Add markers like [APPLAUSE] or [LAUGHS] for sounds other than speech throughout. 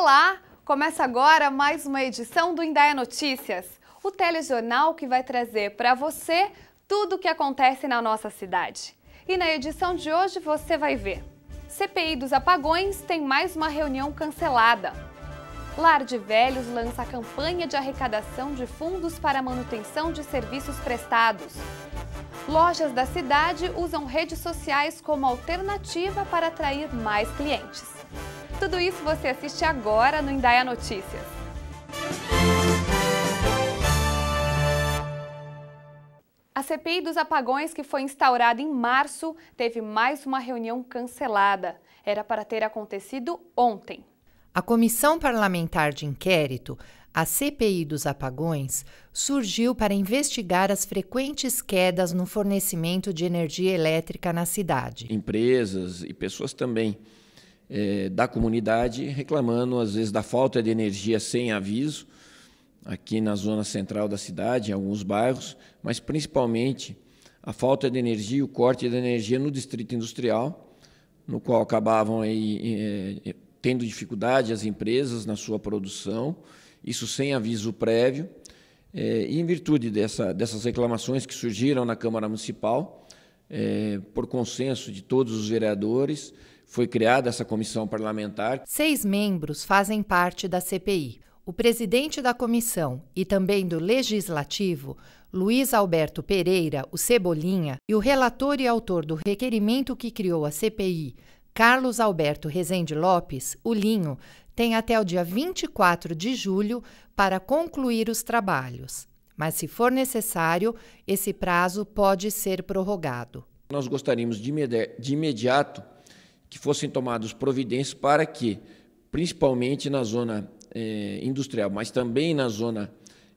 Olá! Começa agora mais uma edição do Indaia Notícias, o telejornal que vai trazer para você tudo o que acontece na nossa cidade. E na edição de hoje você vai ver: CPI dos apagões tem mais uma reunião cancelada. Lar de Velhos lança a campanha de arrecadação de fundos para manutenção de serviços prestados. Lojas da cidade usam redes sociais como alternativa para atrair mais clientes. Tudo isso você assiste agora no Indaia Notícias. A CPI dos apagões, que foi instaurada em março, teve mais uma reunião cancelada. Era para ter acontecido ontem. A Comissão Parlamentar de Inquérito, a CPI dos apagões, surgiu para investigar as frequentes quedas no fornecimento de energia elétrica na cidade. Empresas e pessoas também é, da comunidade reclamando, às vezes, da falta de energia sem aviso, aqui na zona central da cidade, em alguns bairros, mas principalmente a falta de energia e o corte de energia no distrito industrial, no qual acabavam aí, é, tendo dificuldade as empresas na sua produção, isso sem aviso prévio. É, e em virtude dessa, dessas reclamações que surgiram na Câmara Municipal, é, por consenso de todos os vereadores, foi criada essa comissão parlamentar. Seis membros fazem parte da CPI. O presidente da comissão e também do legislativo, Luiz Alberto Pereira, o Cebolinha, e o relator e autor do requerimento que criou a CPI, Carlos Alberto Rezende Lopes, o Linho, tem até o dia 24 de julho para concluir os trabalhos. Mas, se for necessário, esse prazo pode ser prorrogado. Nós gostaríamos de, imedi de imediato que fossem tomadas providências para que, principalmente na zona eh, industrial, mas também na zona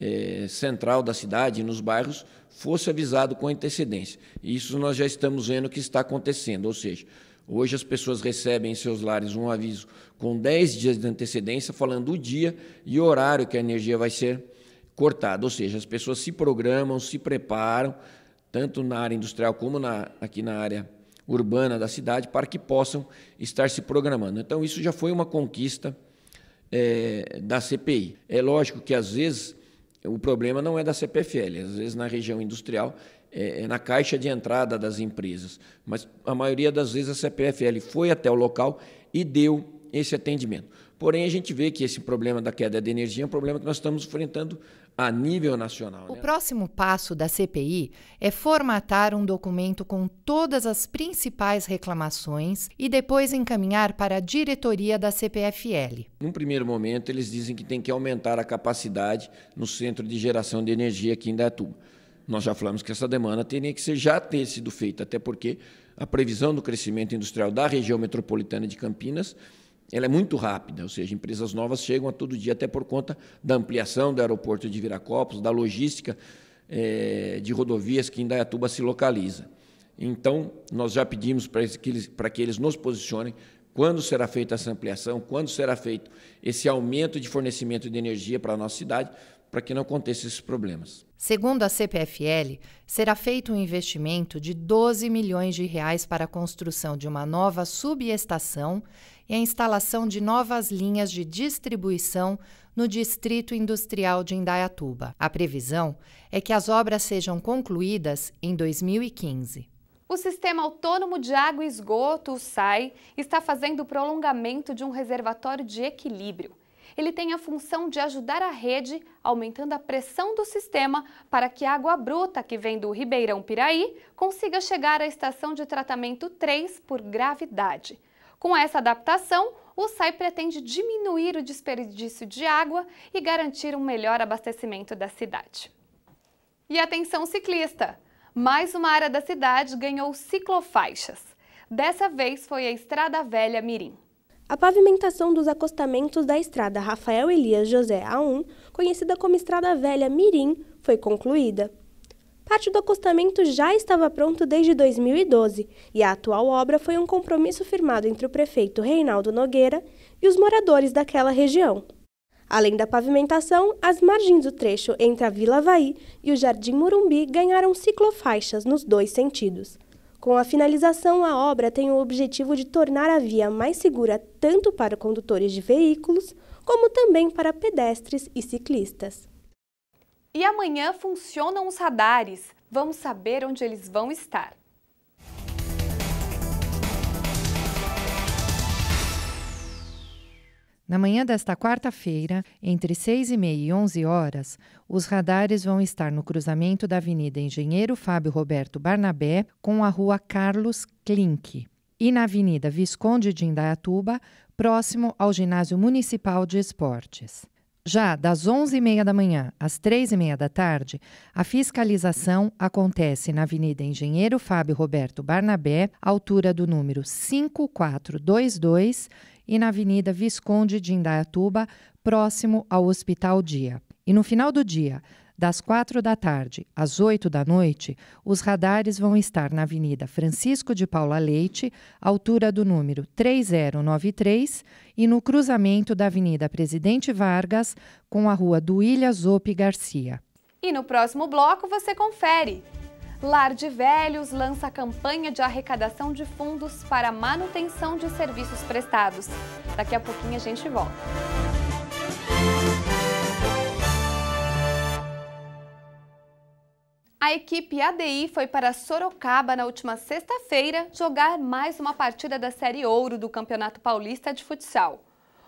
eh, central da cidade, nos bairros, fosse avisado com antecedência. E isso nós já estamos vendo que está acontecendo, ou seja, hoje as pessoas recebem em seus lares um aviso com 10 dias de antecedência, falando o dia e o horário que a energia vai ser cortada, ou seja, as pessoas se programam, se preparam, tanto na área industrial como na, aqui na área urbana da cidade para que possam estar se programando. Então, isso já foi uma conquista é, da CPI. É lógico que, às vezes, o problema não é da CPFL, às vezes, na região industrial, é, é, na caixa de entrada das empresas. Mas, a maioria das vezes, a CPFL foi até o local e deu esse atendimento. Porém, a gente vê que esse problema da queda de energia é um problema que nós estamos enfrentando a nível nacional. O né? próximo passo da CPI é formatar um documento com todas as principais reclamações e depois encaminhar para a diretoria da CPFL. Num primeiro momento, eles dizem que tem que aumentar a capacidade no centro de geração de energia aqui em Datuba. Nós já falamos que essa demanda teria que ser já ter sido feita, até porque a previsão do crescimento industrial da região metropolitana de Campinas ela é muito rápida, ou seja, empresas novas chegam a todo dia, até por conta da ampliação do aeroporto de Viracopos, da logística é, de rodovias que Indaiatuba se localiza. Então, nós já pedimos para que, eles, para que eles nos posicionem quando será feita essa ampliação, quando será feito esse aumento de fornecimento de energia para a nossa cidade, para que não aconteça esses problemas. Segundo a CPFL, será feito um investimento de 12 milhões de reais para a construção de uma nova subestação e a instalação de novas linhas de distribuição no Distrito Industrial de Indaiatuba. A previsão é que as obras sejam concluídas em 2015. O Sistema Autônomo de Água e Esgoto, o SAI, está fazendo o prolongamento de um reservatório de equilíbrio. Ele tem a função de ajudar a rede, aumentando a pressão do sistema para que a água bruta que vem do Ribeirão Piraí consiga chegar à estação de tratamento 3 por gravidade. Com essa adaptação, o SAI pretende diminuir o desperdício de água e garantir um melhor abastecimento da cidade. E atenção ciclista! Mais uma área da cidade ganhou ciclofaixas. Dessa vez foi a Estrada Velha Mirim. A pavimentação dos acostamentos da estrada Rafael Elias José A1, conhecida como Estrada Velha Mirim, foi concluída. Parte do acostamento já estava pronto desde 2012 e a atual obra foi um compromisso firmado entre o prefeito Reinaldo Nogueira e os moradores daquela região. Além da pavimentação, as margens do trecho entre a Vila Havaí e o Jardim Morumbi ganharam ciclofaixas nos dois sentidos. Com a finalização, a obra tem o objetivo de tornar a via mais segura tanto para condutores de veículos, como também para pedestres e ciclistas. E amanhã funcionam os radares. Vamos saber onde eles vão estar. Na manhã desta quarta-feira, entre 6 e meia e 11 horas, os radares vão estar no cruzamento da Avenida Engenheiro Fábio Roberto Barnabé com a Rua Carlos Klink e na Avenida Visconde de Indaiatuba, próximo ao Ginásio Municipal de Esportes. Já das 11h30 da manhã às 3h30 da tarde, a fiscalização acontece na Avenida Engenheiro Fábio Roberto Barnabé, altura do número 5422, e na Avenida Visconde de Indaiatuba, próximo ao Hospital Dia. E no final do dia, das quatro da tarde às oito da noite, os radares vão estar na Avenida Francisco de Paula Leite, altura do número 3093, e no cruzamento da Avenida Presidente Vargas com a Rua do Ilha Zope Garcia. E no próximo bloco você confere. Lar de Velhos lança campanha de arrecadação de fundos para manutenção de serviços prestados. Daqui a pouquinho a gente volta. A equipe ADI foi para Sorocaba na última sexta-feira jogar mais uma partida da Série Ouro do Campeonato Paulista de Futsal.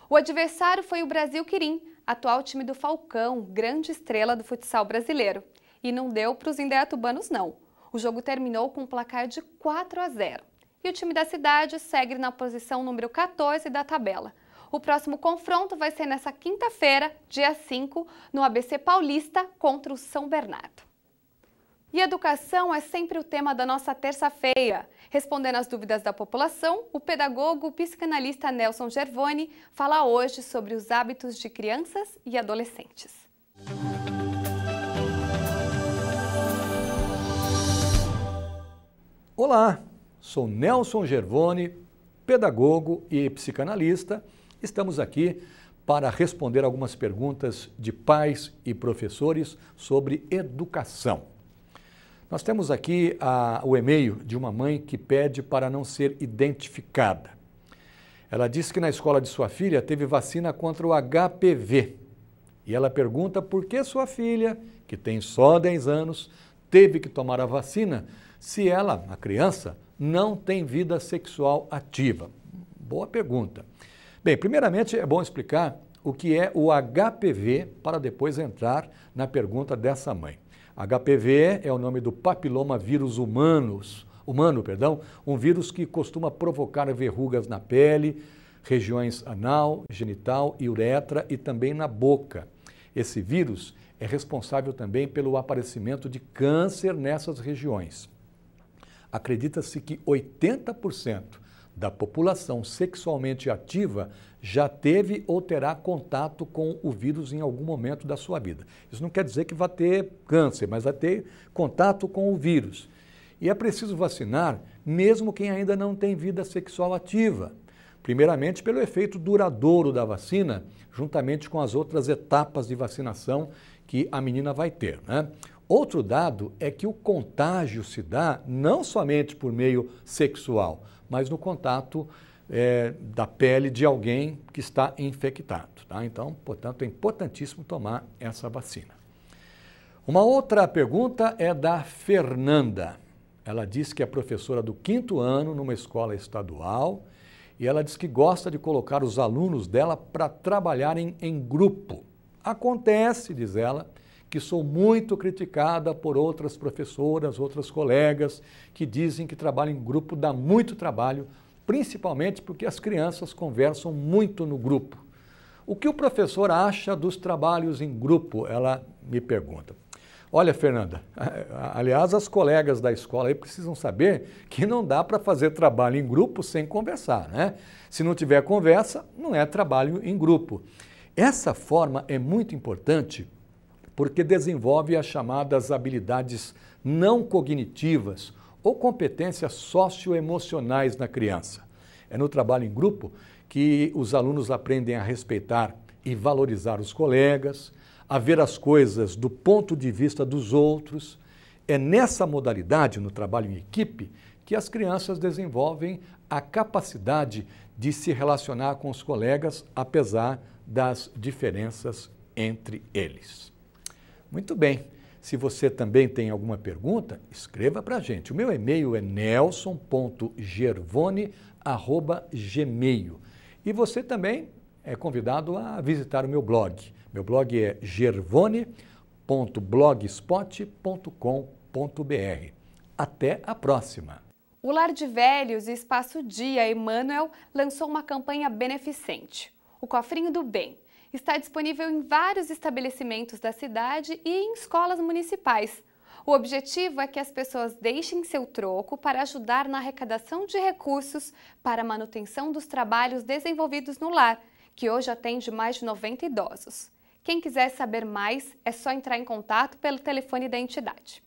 O adversário foi o Brasil Quirim, atual time do Falcão, grande estrela do futsal brasileiro. E não deu para os indaiatubanos não. O jogo terminou com um placar de 4 a 0. E o time da cidade segue na posição número 14 da tabela. O próximo confronto vai ser nessa quinta-feira, dia 5, no ABC Paulista contra o São Bernardo. E educação é sempre o tema da nossa terça-feira. Respondendo às dúvidas da população, o pedagogo e psicanalista Nelson Gervoni fala hoje sobre os hábitos de crianças e adolescentes. Olá, sou Nelson Gervoni, pedagogo e psicanalista. Estamos aqui para responder algumas perguntas de pais e professores sobre educação. Nós temos aqui a, o e-mail de uma mãe que pede para não ser identificada. Ela disse que na escola de sua filha teve vacina contra o HPV. E ela pergunta por que sua filha, que tem só 10 anos, teve que tomar a vacina se ela, a criança, não tem vida sexual ativa. Boa pergunta. Bem, primeiramente é bom explicar o que é o HPV para depois entrar na pergunta dessa mãe. HPV é o nome do papiloma vírus humanos, humano, perdão, um vírus que costuma provocar verrugas na pele, regiões anal, genital e uretra e também na boca. Esse vírus é responsável também pelo aparecimento de câncer nessas regiões. Acredita-se que 80% da população sexualmente ativa já teve ou terá contato com o vírus em algum momento da sua vida. Isso não quer dizer que vai ter câncer, mas vai ter contato com o vírus. E é preciso vacinar mesmo quem ainda não tem vida sexual ativa. Primeiramente, pelo efeito duradouro da vacina, juntamente com as outras etapas de vacinação que a menina vai ter. Né? Outro dado é que o contágio se dá não somente por meio sexual, mas no contato é, da pele de alguém que está infectado. Tá? Então, portanto, é importantíssimo tomar essa vacina. Uma outra pergunta é da Fernanda. Ela diz que é professora do quinto ano numa escola estadual e ela diz que gosta de colocar os alunos dela para trabalharem em grupo. Acontece, diz ela, que sou muito criticada por outras professoras, outras colegas, que dizem que trabalho em grupo dá muito trabalho, principalmente porque as crianças conversam muito no grupo. O que o professor acha dos trabalhos em grupo? Ela me pergunta. Olha, Fernanda, [LAUGHS] aliás, as colegas da escola aí precisam saber que não dá para fazer trabalho em grupo sem conversar, né? Se não tiver conversa, não é trabalho em grupo. Essa forma é muito importante porque desenvolve as chamadas habilidades não cognitivas ou competências socioemocionais na criança. É no trabalho em grupo que os alunos aprendem a respeitar e valorizar os colegas, a ver as coisas do ponto de vista dos outros. É nessa modalidade, no trabalho em equipe, que as crianças desenvolvem a capacidade de se relacionar com os colegas, apesar das diferenças entre eles. Muito bem. Se você também tem alguma pergunta, escreva para a gente. O meu e-mail é nelson.gervone.gmail. E você também é convidado a visitar o meu blog. Meu blog é gervone.blogspot.com.br. Até a próxima! O Lar de Velhos e Espaço Dia Emanuel lançou uma campanha beneficente, o Cofrinho do Bem está disponível em vários estabelecimentos da cidade e em escolas municipais. O objetivo é que as pessoas deixem seu troco para ajudar na arrecadação de recursos para a manutenção dos trabalhos desenvolvidos no lar, que hoje atende mais de 90 idosos. Quem quiser saber mais, é só entrar em contato pelo telefone da entidade.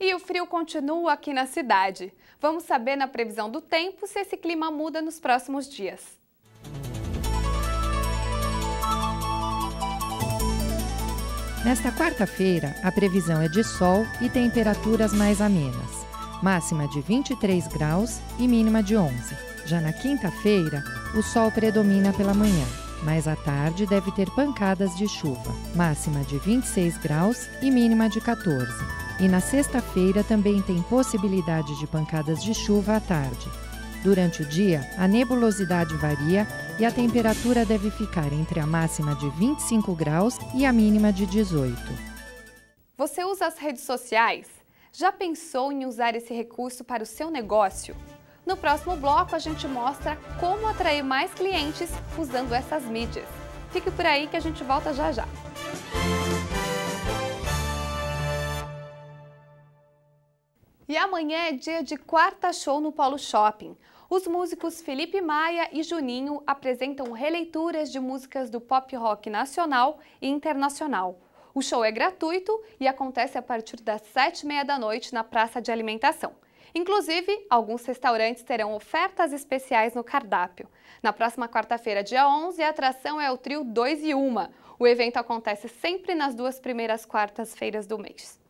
E o frio continua aqui na cidade. Vamos saber na previsão do tempo se esse clima muda nos próximos dias. Nesta quarta-feira, a previsão é de sol e temperaturas mais amenas, máxima de 23 graus e mínima de 11. Já na quinta-feira, o sol predomina pela manhã, mas à tarde deve ter pancadas de chuva, máxima de 26 graus e mínima de 14. E na sexta-feira também tem possibilidade de pancadas de chuva à tarde, Durante o dia, a nebulosidade varia e a temperatura deve ficar entre a máxima de 25 graus e a mínima de 18. Você usa as redes sociais? Já pensou em usar esse recurso para o seu negócio? No próximo bloco, a gente mostra como atrair mais clientes usando essas mídias. Fique por aí que a gente volta já já. E amanhã é dia de quarta show no Polo Shopping. Os músicos Felipe Maia e Juninho apresentam releituras de músicas do pop rock nacional e internacional. O show é gratuito e acontece a partir das sete e meia da noite na Praça de Alimentação. Inclusive, alguns restaurantes terão ofertas especiais no cardápio. Na próxima quarta-feira, dia 11, a atração é o trio 2 e 1. O evento acontece sempre nas duas primeiras quartas-feiras do mês.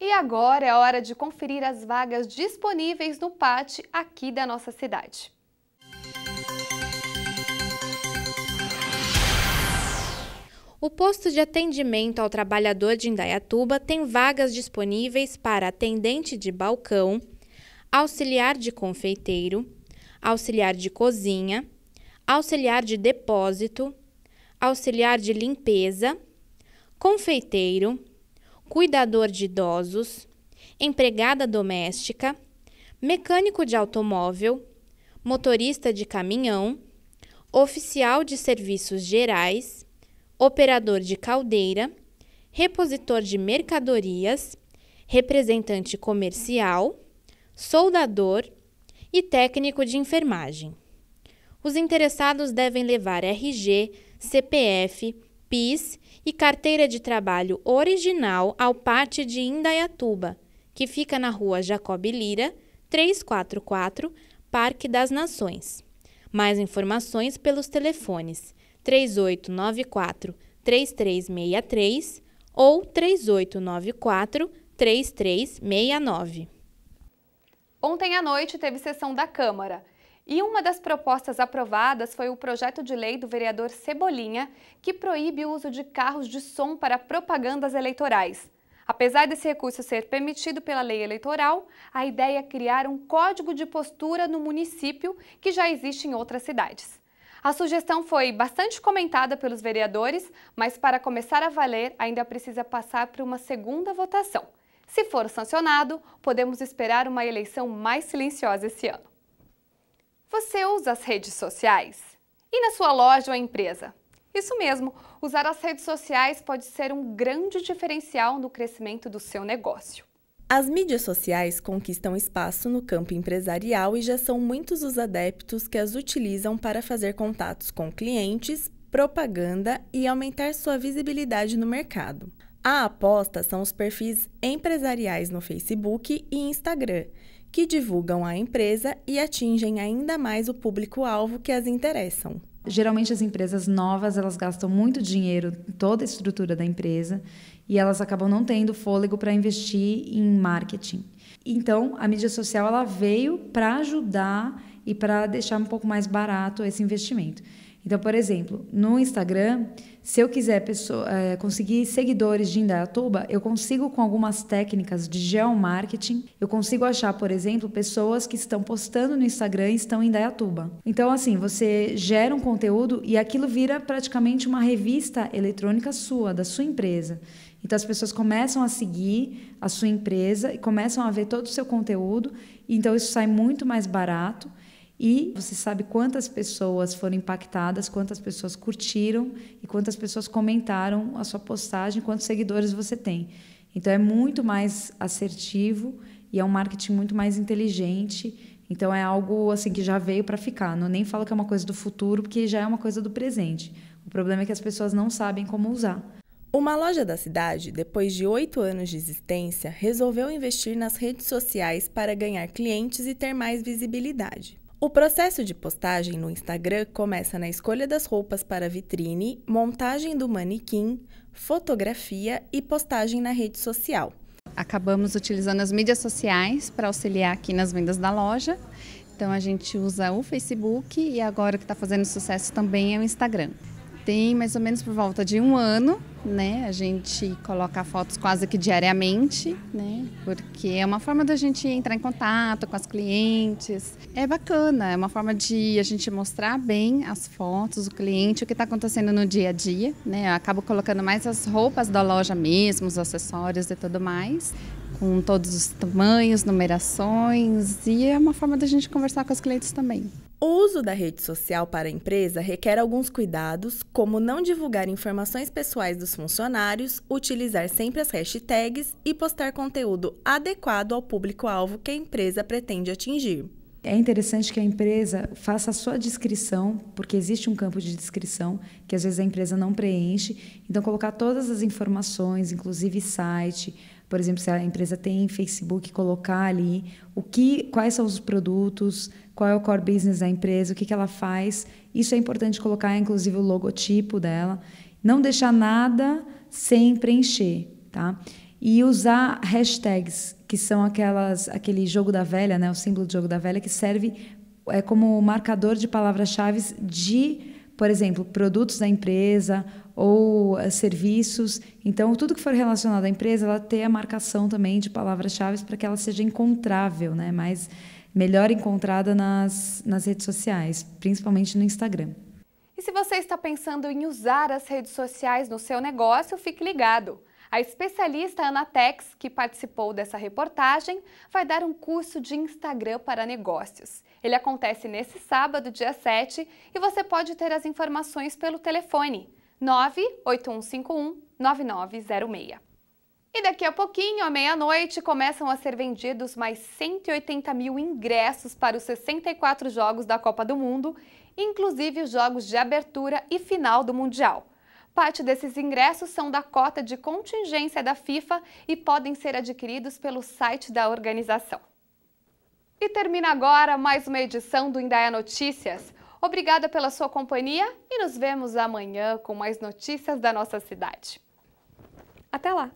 E agora é hora de conferir as vagas disponíveis no PAT aqui da nossa cidade. O posto de atendimento ao trabalhador de Indaiatuba tem vagas disponíveis para atendente de balcão, auxiliar de confeiteiro, auxiliar de cozinha, auxiliar de depósito, auxiliar de limpeza, confeiteiro, cuidador de idosos, empregada doméstica, mecânico de automóvel, motorista de caminhão, oficial de serviços gerais, operador de caldeira, repositor de mercadorias, representante comercial, soldador e técnico de enfermagem. Os interessados devem levar RG, CPF, PIS e carteira de trabalho original ao parte de Indaiatuba, que fica na rua Jacob Lira, 344, Parque das Nações. Mais informações pelos telefones 3894 3363 ou 3894 3369. Ontem à noite teve sessão da Câmara e uma das propostas aprovadas foi o projeto de lei do vereador Cebolinha, que proíbe o uso de carros de som para propagandas eleitorais. Apesar desse recurso ser permitido pela lei eleitoral, a ideia é criar um código de postura no município que já existe em outras cidades. A sugestão foi bastante comentada pelos vereadores, mas para começar a valer ainda precisa passar por uma segunda votação. Se for sancionado, podemos esperar uma eleição mais silenciosa esse ano. Você usa as redes sociais? E na sua loja ou empresa? Isso mesmo, usar as redes sociais pode ser um grande diferencial no crescimento do seu negócio. As mídias sociais conquistam espaço no campo empresarial e já são muitos os adeptos que as utilizam para fazer contatos com clientes, propaganda e aumentar sua visibilidade no mercado. A aposta são os perfis empresariais no Facebook e Instagram, que divulgam a empresa e atingem ainda mais o público-alvo que as interessam. Geralmente as empresas novas, elas gastam muito dinheiro em toda a estrutura da empresa e elas acabam não tendo fôlego para investir em marketing. Então, a mídia social ela veio para ajudar e para deixar um pouco mais barato esse investimento. Então, por exemplo, no Instagram, se eu quiser pessoa, é, conseguir seguidores de Indaiatuba, eu consigo com algumas técnicas de geomarketing, eu consigo achar, por exemplo, pessoas que estão postando no Instagram e estão em Indaiatuba. Então, assim, você gera um conteúdo e aquilo vira praticamente uma revista eletrônica sua, da sua empresa. Então as pessoas começam a seguir a sua empresa e começam a ver todo o seu conteúdo, então isso sai muito mais barato e você sabe quantas pessoas foram impactadas, quantas pessoas curtiram e quantas pessoas comentaram a sua postagem, quantos seguidores você tem. Então é muito mais assertivo e é um marketing muito mais inteligente. Então é algo assim que já veio para ficar. Não nem falo que é uma coisa do futuro, porque já é uma coisa do presente. O problema é que as pessoas não sabem como usar. Uma loja da cidade, depois de oito anos de existência, resolveu investir nas redes sociais para ganhar clientes e ter mais visibilidade. O processo de postagem no Instagram começa na escolha das roupas para vitrine, montagem do manequim, fotografia e postagem na rede social. Acabamos utilizando as mídias sociais para auxiliar aqui nas vendas da loja. Então a gente usa o Facebook e agora o que está fazendo sucesso também é o Instagram. Tem mais ou menos por volta de um ano né? A gente coloca fotos quase que diariamente, né? Porque é uma forma da gente entrar em contato com as clientes. É bacana, é uma forma de a gente mostrar bem as fotos, o cliente, o que está acontecendo no dia a dia, né? Eu acabo colocando mais as roupas da loja mesmo, os acessórios e tudo mais com todos os tamanhos, numerações e é uma forma da gente conversar com os clientes também. O uso da rede social para a empresa requer alguns cuidados, como não divulgar informações pessoais dos funcionários, utilizar sempre as hashtags e postar conteúdo adequado ao público-alvo que a empresa pretende atingir. É interessante que a empresa faça a sua descrição, porque existe um campo de descrição que às vezes a empresa não preenche. Então, colocar todas as informações, inclusive site, por exemplo, se a empresa tem Facebook, colocar ali o que, quais são os produtos, qual é o core business da empresa, o que, que ela faz. Isso é importante colocar, inclusive, o logotipo dela. Não deixar nada sem preencher, tá? E usar hashtags que são aquelas, aquele jogo da velha, né, o símbolo do jogo da velha, que serve é, como marcador de palavras-chave de, por exemplo, produtos da empresa ou uh, serviços. Então, tudo que for relacionado à empresa, ela tem a marcação também de palavras-chave para que ela seja encontrável, né, mais melhor encontrada nas, nas redes sociais, principalmente no Instagram. E se você está pensando em usar as redes sociais no seu negócio, fique ligado. A especialista Ana Tex, que participou dessa reportagem, vai dar um curso de Instagram para negócios. Ele acontece nesse sábado, dia 7, e você pode ter as informações pelo telefone 98151 9906. E daqui a pouquinho, à meia-noite, começam a ser vendidos mais 180 mil ingressos para os 64 jogos da Copa do Mundo, inclusive os jogos de abertura e final do Mundial. Parte desses ingressos são da cota de contingência da FIFA e podem ser adquiridos pelo site da organização. E termina agora mais uma edição do Indaia Notícias. Obrigada pela sua companhia e nos vemos amanhã com mais notícias da nossa cidade. Até lá!